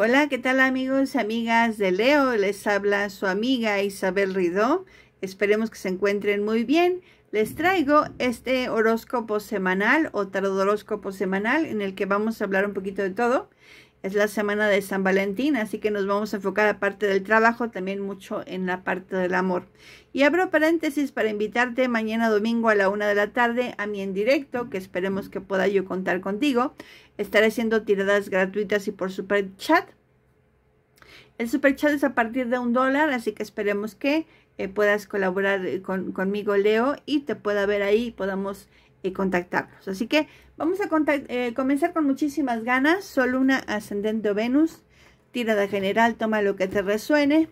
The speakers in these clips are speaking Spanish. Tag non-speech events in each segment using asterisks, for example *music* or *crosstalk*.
Hola, ¿qué tal amigos, y amigas de Leo? Les habla su amiga Isabel Ridó. Esperemos que se encuentren muy bien. Les traigo este horóscopo semanal o tarot horóscopo semanal en el que vamos a hablar un poquito de todo es la semana de San Valentín, así que nos vamos a enfocar aparte del trabajo, también mucho en la parte del amor. Y abro paréntesis para invitarte mañana domingo a la una de la tarde a mí en directo, que esperemos que pueda yo contar contigo. Estaré haciendo tiradas gratuitas y por super chat. El super chat es a partir de un dólar, así que esperemos que eh, puedas colaborar eh, conmigo, Leo, y te pueda ver ahí y podamos eh, contactarnos. Así que Vamos a eh, comenzar con muchísimas ganas. Sol, una Ascendente o Venus. Tirada general, toma lo que te resuene.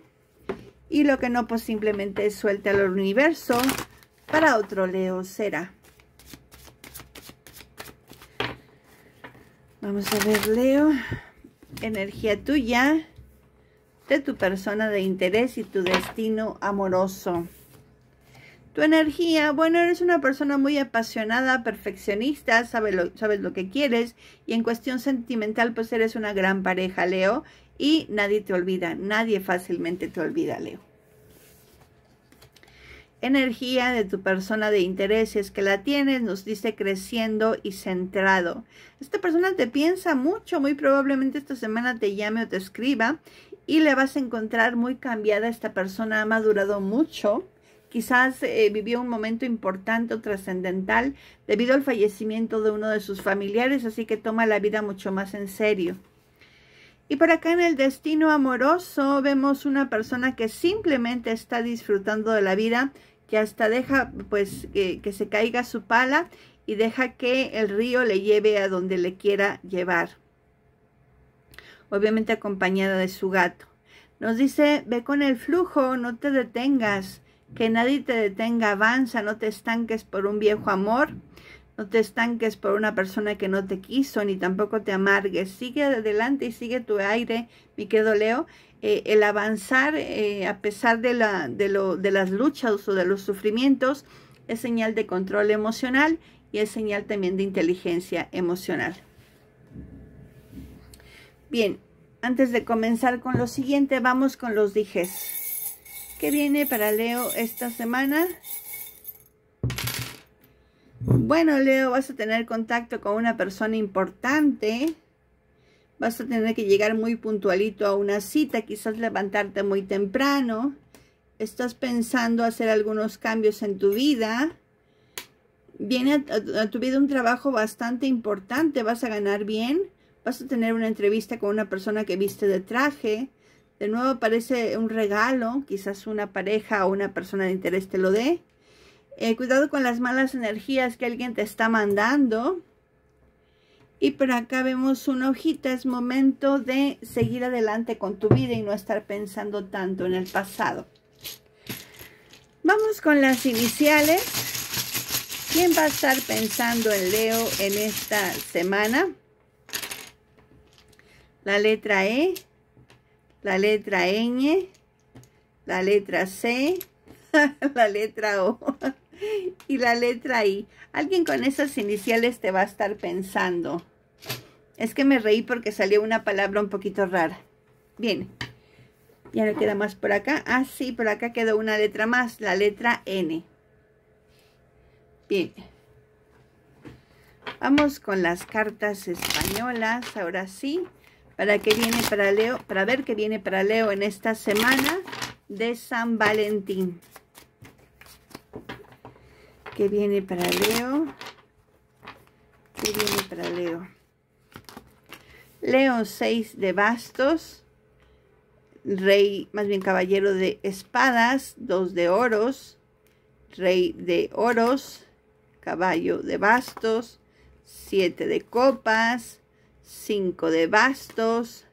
Y lo que no, pues simplemente suelta al universo. Para otro Leo será. Vamos a ver, Leo. Energía tuya. De tu persona de interés y tu destino amoroso. Tu energía, bueno, eres una persona muy apasionada, perfeccionista, sabes lo, sabes lo que quieres y en cuestión sentimental pues eres una gran pareja, Leo, y nadie te olvida, nadie fácilmente te olvida, Leo energía de tu persona de interés, que la tienes, nos dice creciendo y centrado. Esta persona te piensa mucho, muy probablemente esta semana te llame o te escriba y le vas a encontrar muy cambiada. Esta persona ha madurado mucho Quizás eh, vivió un momento importante o trascendental debido al fallecimiento de uno de sus familiares, así que toma la vida mucho más en serio. Y por acá en el destino amoroso vemos una persona que simplemente está disfrutando de la vida, que hasta deja pues que, que se caiga su pala y deja que el río le lleve a donde le quiera llevar. Obviamente acompañada de su gato. Nos dice, ve con el flujo, no te detengas que nadie te detenga, avanza, no te estanques por un viejo amor, no te estanques por una persona que no te quiso, ni tampoco te amargues. Sigue adelante y sigue tu aire, mi querido Leo. Eh, el avanzar, eh, a pesar de, la, de, lo, de las luchas o de los sufrimientos, es señal de control emocional y es señal también de inteligencia emocional. Bien, antes de comenzar con lo siguiente, vamos con los dijes. ¿Qué viene para Leo esta semana. Bueno, Leo, vas a tener contacto con una persona importante. Vas a tener que llegar muy puntualito a una cita, quizás levantarte muy temprano. Estás pensando hacer algunos cambios en tu vida. Viene a tu vida un trabajo bastante importante. Vas a ganar bien. Vas a tener una entrevista con una persona que viste de traje de nuevo parece un regalo, quizás una pareja o una persona de interés te lo dé. Eh, cuidado con las malas energías que alguien te está mandando. Y por acá vemos una hojita, es momento de seguir adelante con tu vida y no estar pensando tanto en el pasado. Vamos con las iniciales. ¿Quién va a estar pensando en Leo en esta semana? La letra E, la letra N. la letra C, *laughs* la letra O y la letra I. Alguien con esas iniciales te va a estar pensando. Es que me reí porque salió una palabra un poquito rara. Bien, ya no queda más por acá. Ah, sí, por acá quedó una letra más, la letra N. Bien. Vamos con las cartas españolas, ahora sí para viene para Leo, para ver qué viene para Leo en esta semana de San Valentín. ¿Qué viene para Leo? ¿Qué viene para Leo? Leo 6 de bastos, rey, más bien caballero de espadas, 2 de oros, rey de oros, caballo de bastos, 7 de copas, 5 de bastos,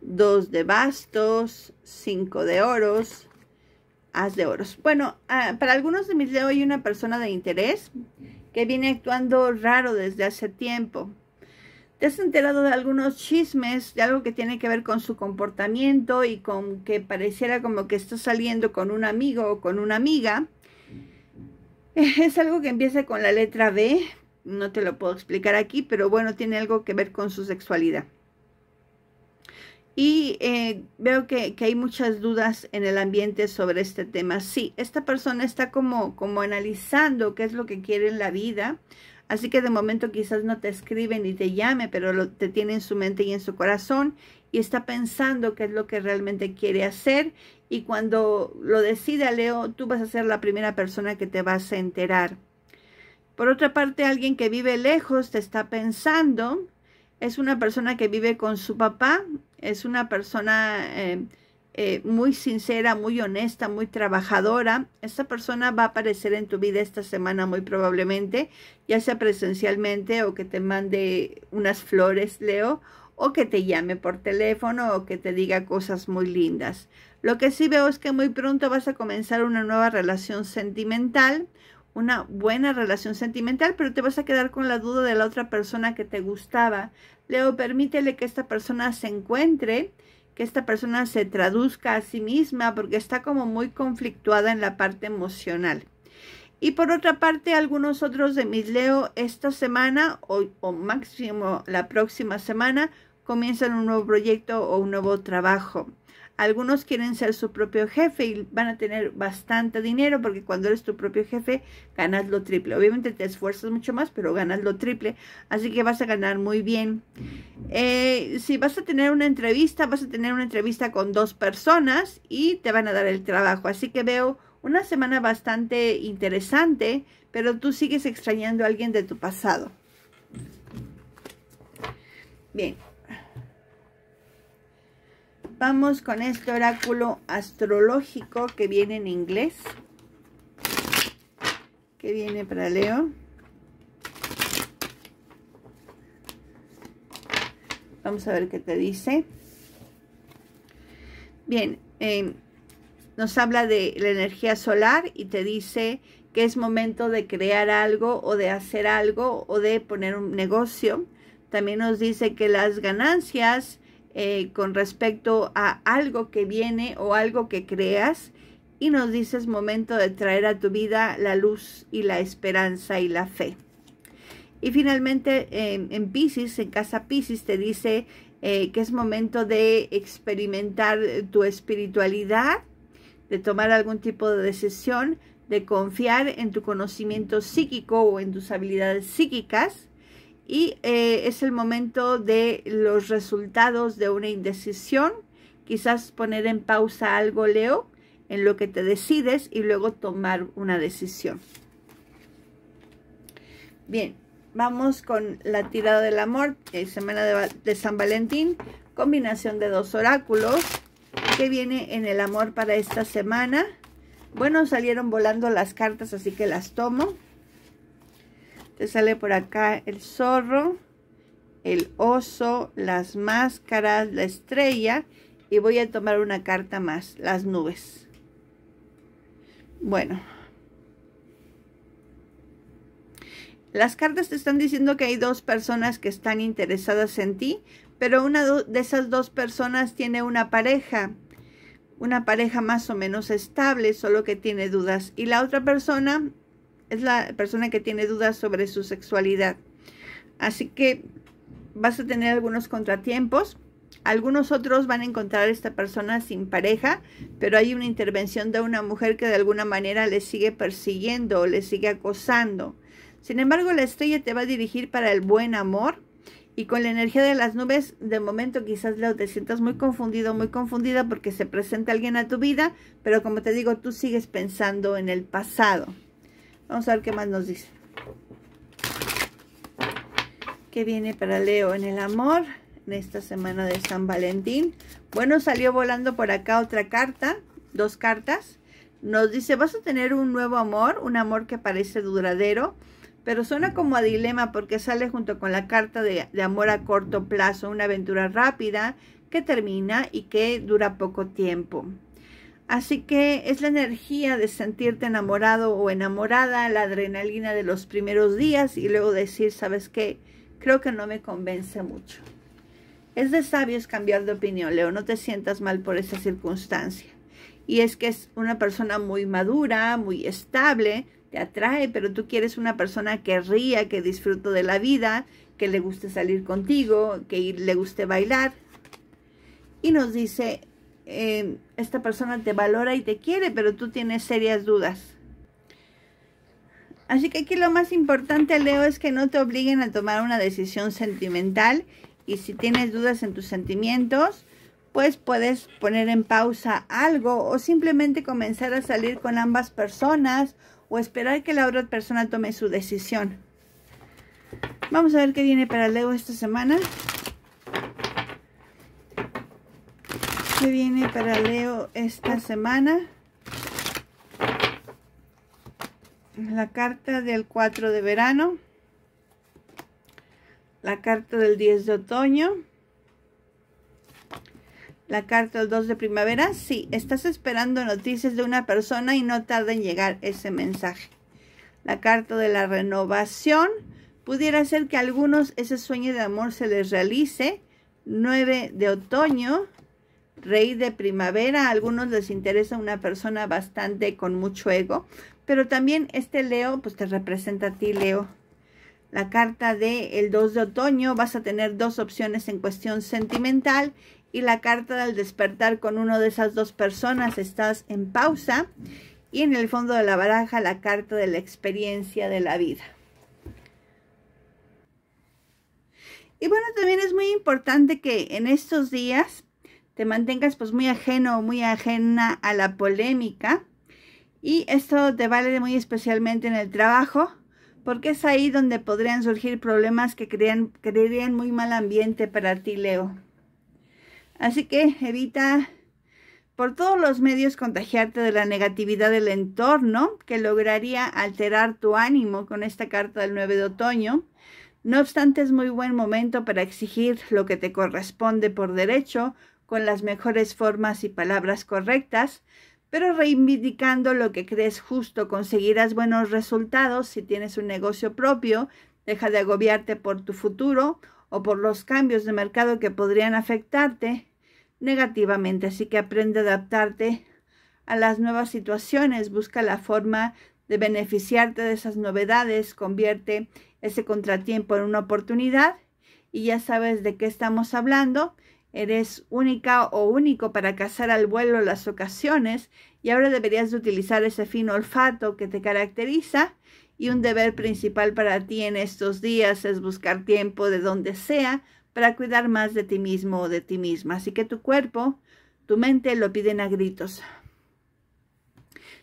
2 de bastos, 5 de oros, haz de oros. Bueno, ah, para algunos de mis leo hay una persona de interés que viene actuando raro desde hace tiempo. ¿Te has enterado de algunos chismes, de algo que tiene que ver con su comportamiento y con que pareciera como que está saliendo con un amigo o con una amiga? *laughs* Es algo que empieza con la letra B, no te lo puedo explicar aquí, pero bueno, tiene algo que ver con su sexualidad. Y eh, veo que, hay muchas dudas en el ambiente sobre este tema. Sí, esta persona está como, como analizando qué es lo que quiere en la vida. Así que de momento quizás no te escribe ni te llame, pero lo, te tiene en su mente y en su corazón y está pensando qué es lo que realmente quiere hacer. Y cuando lo decida, Leo, tú vas a ser la primera persona que te vas a enterar. Por otra parte, alguien que vive lejos te está pensando. Es una persona que vive con su papá. Es una persona eh, eh, muy sincera, muy honesta, muy trabajadora. Esta persona va a aparecer en tu vida esta semana muy probablemente, ya sea presencialmente o que te mande unas flores, Leo, o que te llame por teléfono o que te diga cosas muy lindas. Lo que sí veo es que muy pronto vas a comenzar una nueva relación sentimental, una buena relación sentimental, pero te vas a quedar con la duda de la otra persona que te gustaba. Leo, permítele que esta persona se encuentre, que esta persona se traduzca a sí misma, porque está como muy conflictuada en la parte emocional. Y por otra parte, algunos otros de mis Leo esta semana o, o máximo la próxima semana comienzan un nuevo proyecto o un nuevo trabajo. Algunos quieren ser su propio jefe y van a tener bastante dinero porque cuando eres tu propio jefe ganas lo triple. Obviamente te esfuerzas mucho más, pero ganas lo triple. Así que vas a ganar muy bien. Eh, si vas a tener una entrevista, vas a tener una entrevista con dos personas y te van a dar el trabajo. Así que veo una semana bastante interesante, pero tú sigues extrañando a alguien de tu pasado. Bien, Vamos con este oráculo astrológico que viene en inglés. Que viene para Leo. Vamos a ver qué te dice. Bien, em, nos habla de la energía solar y te dice que es momento de crear algo o de hacer algo o de poner un negocio. También nos dice que las ganancias eh, con respecto a algo que viene o algo que creas y nos dices momento de traer a tu vida la luz y la esperanza y la fe. Y finalmente en Pisces, en casa Pisces, te dice eh, que es momento de experimentar tu espiritualidad, de tomar algún tipo de decisión, de confiar en tu conocimiento psíquico o en tus habilidades psíquicas y eh, es el momento de los resultados de una indecisión, quizás poner en pausa algo, Leo, en lo que te decides y luego tomar una decisión. Bien, vamos con la tirada del amor, eh, semana de, San Valentín, combinación de dos oráculos, ¿Qué viene en el amor para esta semana. Bueno, salieron volando las cartas, así que las tomo. Te sale por acá el zorro, el oso, las máscaras, la estrella. Y voy a tomar una carta más, las nubes. Bueno. Las cartas te están diciendo que hay dos personas que están interesadas en ti, pero una de esas dos personas tiene una pareja, una pareja más o menos estable, solo que tiene dudas. Y la otra persona es la persona que tiene dudas sobre su sexualidad. Así que vas a tener algunos contratiempos. Algunos otros van a encontrar a esta persona sin pareja, pero hay una intervención de una mujer que de alguna manera le sigue persiguiendo o le sigue acosando. Sin embargo, la estrella te va a dirigir para el buen amor y con la energía de las nubes, de momento quizás Leo te sientas muy confundido, muy confundida porque se presenta alguien a tu vida, pero como te digo, tú sigues pensando en el pasado. Vamos a ver qué más nos dice. ¿Qué viene para Leo en el amor? En esta semana de San Valentín. Bueno, salió volando por acá otra carta. Dos cartas. Nos dice, vas a tener un nuevo amor. Un amor que parece duradero. Pero suena como a dilema porque sale junto con la carta de, de amor a corto plazo. Una aventura rápida que termina y que dura poco tiempo. Así que es la energía de sentirte enamorado o enamorada, la adrenalina de los primeros días y luego decir, ¿sabes qué? Creo que no me convence mucho. Es de sabios cambiar de opinión, Leo, no te sientas mal por esa circunstancia. Y es que es una persona muy madura, muy estable, te atrae, pero tú quieres una persona que ría, que disfrute de la vida, que le guste salir contigo, que le guste bailar. Y nos dice Em, esta persona te valora y te quiere, pero tú tienes serias dudas. Así que aquí lo más importante, Leo, es que no te obliguen a tomar una decisión sentimental y si tienes dudas en tus sentimientos, pues puedes poner en pausa algo o simplemente comenzar a salir con ambas personas o esperar que la otra persona tome su decisión. Vamos a ver qué viene para Leo esta semana. viene para Leo esta semana. La carta del 4 de verano. La carta del 10 de otoño. La carta del 2 de primavera. sí, estás esperando noticias de una persona y no tarda en llegar ese mensaje. La carta de la renovación. Pudiera ser que algunos ese sueño de amor se les realice. 9 de otoño rey de primavera. A algunos les interesa una persona bastante con mucho ego, pero también este Leo, pues te representa a ti, Leo. La carta del el 2 de otoño, vas a tener dos opciones en cuestión sentimental y la carta del despertar con uno de esas dos personas, estás en pausa. Y en el fondo de la baraja, la carta de la experiencia de la vida. Y bueno, también es muy importante que en estos días te mantengas pues muy ajeno o muy ajena a la polémica. Y esto te vale muy especialmente en el trabajo, porque es ahí donde podrían surgir problemas que crean, crearían muy mal ambiente para ti, Leo. Así que evita por todos los medios contagiarte de la negatividad del entorno que lograría alterar tu ánimo con esta carta del 9 de otoño. No obstante, es muy buen momento para exigir lo que te corresponde por derecho con las mejores formas y palabras correctas, pero reivindicando lo que crees justo conseguirás buenos resultados si tienes un negocio propio, deja de agobiarte por tu futuro o por los cambios de mercado que podrían afectarte negativamente, así que aprende a adaptarte a las nuevas situaciones, busca la forma de beneficiarte de esas novedades, convierte ese contratiempo en una oportunidad y ya sabes de qué estamos hablando Eres única o único para cazar al vuelo las ocasiones y ahora deberías de utilizar ese fino olfato que te caracteriza y un deber principal para ti en estos días es buscar tiempo de donde sea para cuidar más de ti mismo o de ti misma. Así que tu cuerpo, tu mente lo piden a gritos.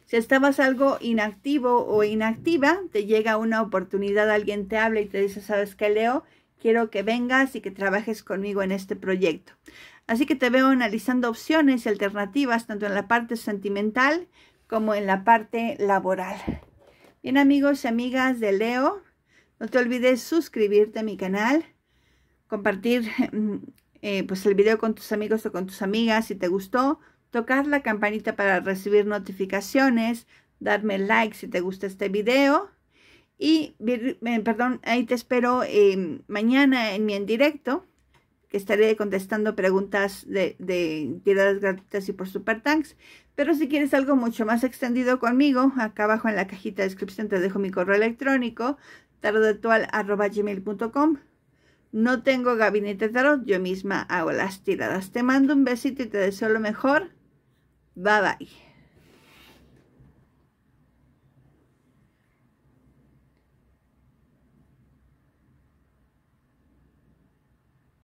Si estabas algo inactivo o inactiva, te llega una oportunidad, alguien te habla y te dice, ¿sabes qué, Leo? Quiero que vengas y que trabajes conmigo en este proyecto. Así que te veo analizando opciones y alternativas tanto en la parte sentimental como en la parte laboral. Bien amigos y amigas de Leo, no te olvides suscribirte a mi canal, compartir mm, eh, pues el video con tus amigos o con tus amigas si te gustó, tocar la campanita para recibir notificaciones, darme like si te gusta este video y, eh, perdón, ahí te espero em, mañana en mi en directo, que estaré contestando preguntas de, tiradas gratuitas y por super tanks. Pero si quieres algo mucho más extendido conmigo, acá abajo en la cajita de descripción te dejo mi correo electrónico, tarotactual.com, No tengo gabinete tarot, yo misma hago las tiradas. Te mando un besito y te deseo lo mejor. Bye bye.